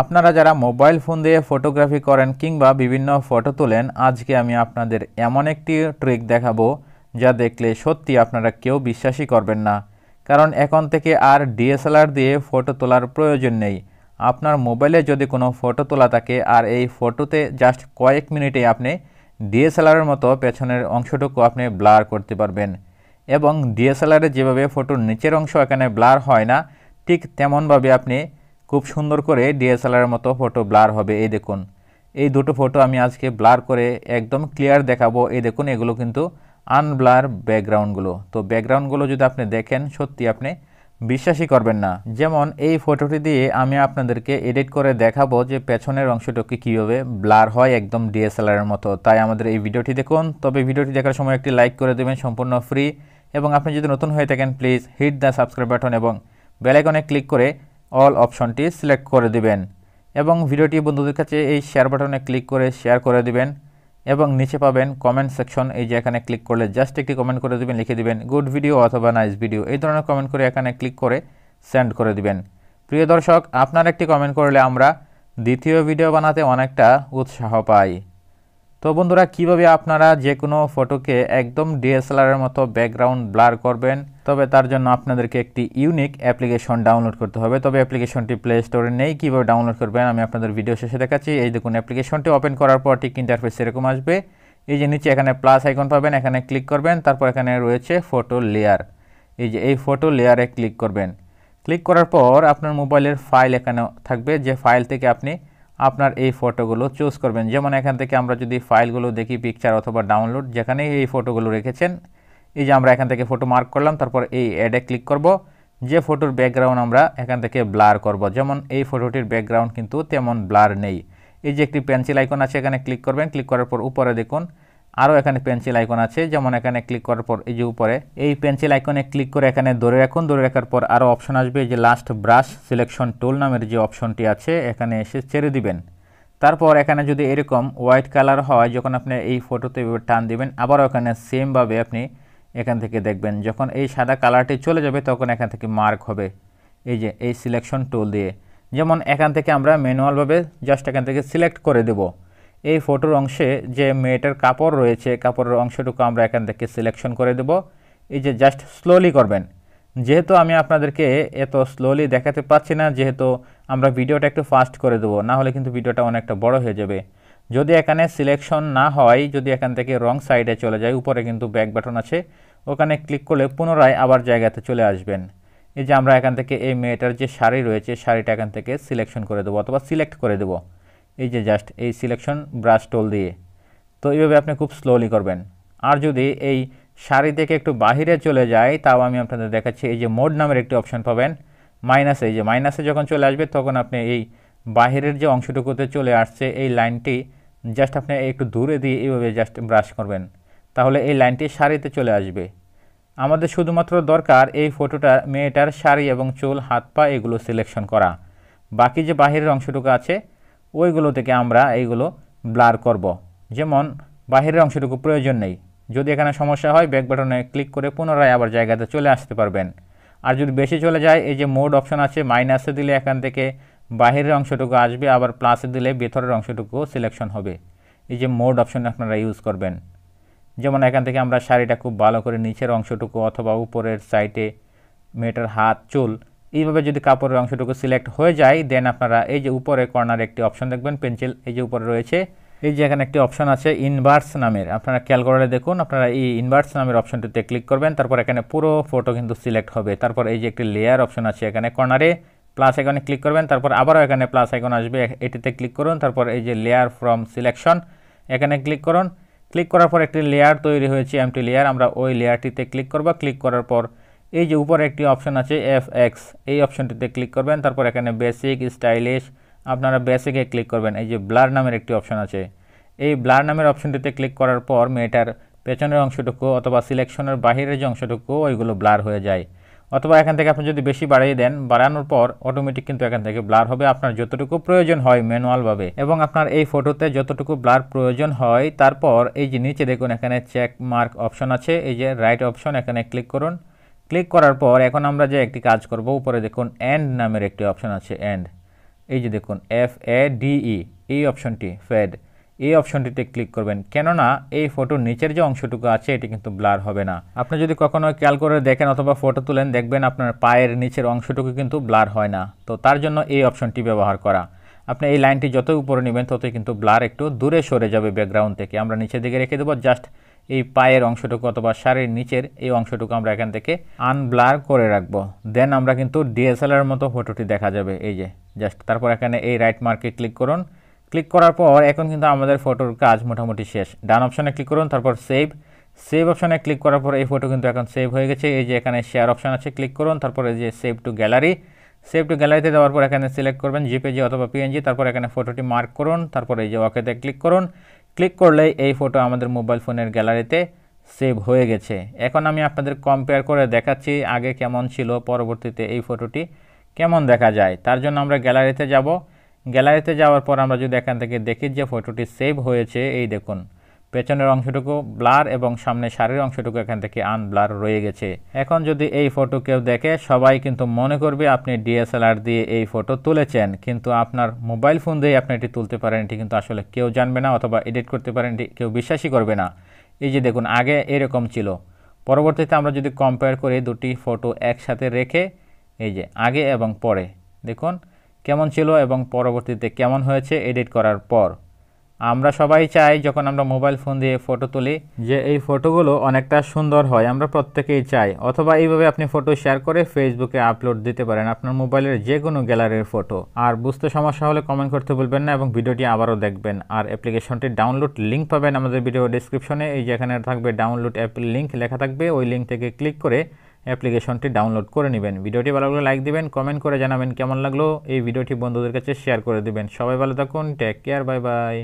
আপনারা যারা mobile phone দিয়ে ফটোগ্রাফি করেন কিংবা বিভিন্ন ফটো তোলেন আজকে আমি আপনাদের এমন একটি ট্রিক দেখাবো যা দেখলে সত্যি আপনারা কেউ বিশ্বাসই করবেন না কারণ এখন থেকে আর ডিএসএলআর দিয়ে ফটো তোলার প্রয়োজন নেই আপনার মোবাইলে যদি কোনো ফটো তোলা থাকে আর এই ফটোতে জাস্ট কয়েক মিনিটে আপনি ডিএসএলআরের মতো পেছনের অংশটুকু আপনি ব্লার করতে পারবেন এবং ডিএসএলআরে যেভাবে ফটোর নিচের অংশ এখানে ব্লার হয় না ঠিক তেমনভাবে আপনি খুব সুন্দর করে ডিএসএলআর মতো ফটো ব্লার হবে এই দেখুন এই দুটো ফটো আমি আজকে ব্লার করে একদম ক্লিয়ার দেখাবো এই দেখুন এগুলো কিন্তু আনব্লার ব্যাকগ্রাউন্ডগুলো তো ব্যাকগ্রাউন্ডগুলো যদি আপনি দেখেন সত্যি আপনি বিশ্বাসই করবেন না যেমন এই ফটোটি দিয়ে আমি আপনাদেরকে এডিট করে দেখাবো যে পেছনের অংশটাকে কীভাবে ব্লার হয় একদম ডিএসএলআরের মতো তাই আমাদের এই ভিডিওটি দেখুন তবে ভিডিওটি দেখার সময় একটি লাইক করে দেবেন সম্পূর্ণ ফ্রি এবং আপনি যদি নতুন হয়ে থাকেন please hit the subscribe button এবং বেলাইকনে ক্লিক করে অল অপশনটি সিলেক্ট করে দিবেন এবং ভিডিওটি বন্ধুদের কাছে এই শেয়ার বাটনে ক্লিক করে শেয়ার করে দিবেন এবং নিচে পাবেন কমেন্ট সেকশন এই যে এখানে ক্লিক করলে জাস্ট একটি কমেন্ট করে দিবেন লিখে দিবেন গুড ভিডিও অথবা নাইস ভিডিও এই ধরনের কমেন্ট করে এখানে ক্লিক করে সেন্ড করে দিবেন প্রিয় দর্শক আপনার একটি কমেন্ট করলে আমরা দ্বিতীয় ভিডিও বানাতে অনেকটা উৎসাহ পাই তো বন্ধুরা কিভাবে আপনারা যে কোনো ফটোকে একদম ডিএসএলআরের মতো ব্যাকগ্রাউন্ড ব্লার করবেন তবে তার জন্য আপনাদেরকে একটি ইউনিক অ্যাপ্লিকেশন ডাউনলোড করতে হবে তবে অ্যাপ্লিকেশনটি প্লে স্টোরে নেই কীভাবে ডাউনলোড করবেন আমি আপনাদের ভিডিও শেষে দেখাচ্ছি এই দেখুন অ্যাপ্লিকেশনটি ওপেন করার পর ঠিক ইন্টারফেস এরকম আসবে এই যে নিচে এখানে প্লাস আইকন পাবেন এখানে ক্লিক করবেন তারপর এখানে রয়েছে ফটো লেয়ার এই যে এই ফটো লেয়ারে ক্লিক করবেন ক্লিক করার পর আপনার মোবাইলের ফাইল এখানে থাকবে যে ফাইল থেকে আপনি আপনার এই ফটোগুলো চুজ করবেন যেমন এখান থেকে আমরা যদি ফাইলগুলো দেখি পিকচার অথবা ডাউনলোড যেখানে এই ফটোগুলো রেখেছেন এই যে আমরা এখান থেকে ফটো মার্ক করলাম তারপর এই অ্যাডে ক্লিক করব যে ফটোর ব্যাকগ্রাউন্ড আমরা এখান থেকে ব্লার করব যেমন এই ফটোটির ব্যাকগ্রাউন্ড কিন্তু তেমন ব্লার নেই এই যে একটি পেন্সিল আইকন আছে এখানে ক্লিক করবেন ক্লিক করার পর উপরে দেখুন আরও এখানে পেন্সিল আইকন আছে যেমন এখানে ক্লিক করার পর এই যে উপরে এই পেন্সিল আইকনে ক্লিক করে এখানে ধরে রাখুন ধরে রাখার পর আরও অপশন আসবে যে লাস্ট ব্রাশ সিলেকশন টুল নামের যে অপশনটি আছে এখানে এসে ছেড়ে দিবেন তারপর এখানে যদি এরকম হোয়াইট কালার হয় যখন আপনি এই ফটোতে টান দিবেন আবারও এখানে সেমভাবে আপনি এখান থেকে দেখবেন যখন এই সাদা কালারটি চলে যাবে তখন এখান থেকে মার্ক হবে এই যে এই সিলেকশন টুল দিয়ে যেমন এখান থেকে আমরা ম্যানুয়ালভাবে জাস্ট এখান থেকে সিলেক্ট করে দেবো এই ফটোর অংশে যে মেয়েটার কাপড় রয়েছে কাপড়ের অংশটুকু আমরা এখান থেকে সিলেকশন করে দেব এই যে জাস্ট স্লোলি করবেন যেহেতু আমি আপনাদেরকে এত স্লোলি দেখাতে পাচ্ছি না যেহেতু আমরা ভিডিওটা একটু ফাস্ট করে দেবো না হলে কিন্তু ভিডিওটা অনেকটা বড় হয়ে যাবে যদি এখানে সিলেকশন না হয় যদি এখান থেকে রং সাইডে চলে যায় উপরে কিন্তু ব্যাক বাটন আছে ওখানে ক্লিক করলে পুনরায় আবার জায়গাতে চলে আসবেন এই যে আমরা এখান থেকে এই মেয়েটার যে শাড়ি রয়েছে শাড়িটা এখান থেকে সিলেকশন করে দেবো অথবা সিলেক্ট করে দেবো এই যে জাস্ট এই সিলেকশন ব্রাশ টোল দিয়ে তো এইভাবে আপনি খুব স্লোলি করবেন আর যদি এই শাড়ি থেকে একটু বাহিরে চলে যায় তাও আমি আপনাদের দেখাচ্ছি এই যে মোড নামের একটি অপশান পাবেন মাইনাসে এই যে মাইনাসে যখন চলে আসবে তখন আপনি এই বাহিরের যে অংশটুকুতে চলে আসছে এই লাইনটি জাস্ট আপনি একটু দূরে দিয়ে এইভাবে জাস্ট ব্রাশ করবেন তাহলে এই লাইনটি শাড়িতে চলে আসবে আমাদের শুধুমাত্র দরকার এই ফটোটা মেয়েটার শাড়ি এবং চুল হাত পা এগুলো সিলেকশন করা বাকি যে বাহিরের অংশটুকু আছে ওইগুলো থেকে আমরা এইগুলো ব্লার করব। যেমন বাহিরের অংশটুকু প্রয়োজন নেই যদি এখানে সমস্যা হয় ব্যাক বাটনে ক্লিক করে পুনরায় আবার জায়গাতে চলে আসতে পারবেন আর যদি বেশি চলে যায় এই যে মোড অপশন আছে মাইনাসে দিলে এখান থেকে বাহিরের অংশটুকু আসবে আবার প্লাসে দিলে ভেতরের অংশটুকু সিলেকশন হবে এই যে মোড অপশন আপনারা ইউজ করবেন যেমন এখান থেকে আমরা শাড়িটা খুব ভালো করে নিচের অংশটুকু অথবা উপরের সাইডে মেয়েটার হাত চুল এইভাবে যদি কাপড়ের অংশটুকু সিলেক্ট হয়ে যায় দেন আপনারা এই যে উপরে কর্নার একটি অপশন দেখবেন পেন্সিল এই যে উপরে রয়েছে এই যে এখানে একটি অপশন আছে ইনভার্স নামের আপনারা খেয়াল করলে দেখুন আপনারা এই ইনভার্স নামের অপশনটিতে ক্লিক করবেন তারপর এখানে পুরো ফটো কিন্তু সিলেক্ট হবে তারপর এই যে একটি লেয়ার অপশন আছে এখানে কর্নারে প্লাস এখানে ক্লিক করবেন তারপর আবারও এখানে প্লাস এখন আসবে এটিতে ক্লিক করুন তারপর এই যে লেয়ার ফ্রম সিলেকশন এখানে ক্লিক করুন ক্লিক করার পর একটি লেয়ার তৈরি হয়েছে এমটি লেয়ার আমরা ওই লেয়ারটিতে ক্লিক করব ক্লিক করার পর এই যে উপরে একটি অপশান আছে এফ এক্স এই অপশানটিতে ক্লিক করবেন তারপর এখানে বেসিক স্টাইলিশ আপনারা বেসিকে ক্লিক করবেন এই যে ব্লার নামের একটি অপশন আছে এই ব্লার নামের অপশনটিতে ক্লিক করার পর মেয়েটার পেছনের অংশটুকু অথবা সিলেকশনের বাহিরের যে অংশটুকু ওইগুলো ব্লার হয়ে যায় অথবা এখান থেকে আপনি যদি বেশি বাড়িয়ে দেন বাড়ানোর পর অটোমেটিক কিন্তু এখান থেকে ব্লার হবে আপনার যতটুকু প্রয়োজন হয় ম্যানুয়ালভাবে এবং আপনার এই ফটোতে যতটুকু ব্লার প্রয়োজন হয় তারপর এই যে নিচে দেখুন এখানে চেক মার্ক অপশন আছে এই যে রাইট অপশন এখানে ক্লিক করুন ক্লিক করার পর এখন আমরা যে একটি কাজ করব উপরে দেখুন অ্যান্ড নামের একটি অপশন আছে অ্যান্ড এই যে দেখুন এফ এ ডিই এই অপশনটি ফেড এই অপশনটিতে ক্লিক করবেন কেননা এই ফটোর নিচের যে অংশটুকু আছে এটি কিন্তু ব্লার হবে না আপনি যদি কখনো খেয়াল করে দেখেন অথবা ফটো তুলেন দেখবেন আপনার পায়ের নিচের অংশটুকু কিন্তু ব্লার হয় না তো তার জন্য এই অপশনটি ব্যবহার করা আপনি এই লাইনটি যত উপরে নেবেন ততই কিন্তু ব্লার একটু দূরে সরে যাবে ব্যাকগ্রাউন্ড থেকে আমরা নিচের দিকে রেখে দেবো জাস্ট এই পায়ের অংশটুকু অথবা শাড়ির নিচের এই অংশটুকু আমরা এখান থেকে আনব্লার করে রাখবো দেন আমরা কিন্তু ডিএসএলআর মতো ফটোটি দেখা যাবে এই যে জাস্ট তারপর এখানে এই রাইট মার্কে ক্লিক করুন ক্লিক করার পর এখন কিন্তু আমাদের ফটোর কাজ মোটামুটি শেষ ডান অপশানে ক্লিক করুন তারপর সেভ সেভ অপশানে ক্লিক করার পর এই ফটো কিন্তু এখন সেভ হয়ে গেছে এই যে এখানে শেয়ার অপশান আছে ক্লিক করুন তারপর এই যে save to gallery save to গ্যালারিতে দেওয়ার পর এখানে সিলেক্ট করবেন জিপিজি অথবা পিএনজি তারপর এখানে ফটোটি মার্ক করুন তারপর এই যে ওকেতে ক্লিক করুন ক্লিক করলেই এই ফটো আমাদের মোবাইল ফোনের গ্যালারিতে সেভ হয়ে গেছে এখন আমি আপনাদের কম্পেয়ার করে দেখাচ্ছি আগে কেমন ছিল পরবর্তীতে এই ফটোটি কেমন দেখা যায় তার জন্য আমরা গ্যালারিতে যাব গ্যালারিতে যাওয়ার পর আমরা যদি এখান থেকে দেখি যে ফটোটি সেভ হয়েছে এই দেখুন পেছনের অংশটুকু ব্লার এবং সামনে শাড়ির অংশটুকু এখান থেকে আনব্লার রয়ে গেছে এখন যদি এই ফটো কেউ দেখে সবাই কিন্তু মনে করবে আপনি ডিএসএলআর দিয়ে এই ফটো তুলেছেন কিন্তু আপনার মোবাইল ফোন দিয়ে আপনি এটি তুলতে পারেন এটি কিন্তু আসলে কেউ জানবে না অথবা এডিট করতে পারেন এটি কেউ বিশ্বাসই করবে না এই যে দেখুন আগে এরকম ছিল পরবর্তীতে আমরা যদি কম্পেয়ার করি দুটি ফটো একসাথে রেখে এই যে আগে এবং পরে দেখুন কেমন ছিল এবং পরবর্তীতে কেমন হয়েছে এডিট করার পর আমরা সবাই চাই যখন আমরা মোবাইল ফোন দিয়ে ফটো তুলি যে এই ফটোগুলো অনেকটা সুন্দর হয় আমরা প্রত্যেকেই চাই অথবা এইভাবে আপনি ফটো শেয়ার করে ফেসবুকে আপলোড দিতে পারেন আপনার মোবাইলের যে কোনো গ্যালারির ফটো আর বুঝতে সমস্যা হলে কমেন্ট করতে ভুলবেন না এবং ভিডিওটি আবারও দেখবেন আর অ্যাপ্লিকেশনটির ডাউনলোড লিঙ্ক পাবেন আমাদের ভিডিও ডিসক্রিপশনে এই যেখানে থাকবে ডাউনলোড অ্যাপ লিঙ্ক লেখা থাকবে ওই লিঙ্ক থেকে ক্লিক করে অ্যাপ্লিকেশনটি ডাউনলোড করে নেবেন ভিডিওটি ভালো লাগলে লাইক দিবেন কমেন্ট করে জানাবেন কেমন লাগলো এই ভিডিওটি বন্ধুদের কাছে শেয়ার করে দিবেন সবাই ভালো থাকুন টেক কেয়ার বাই বাই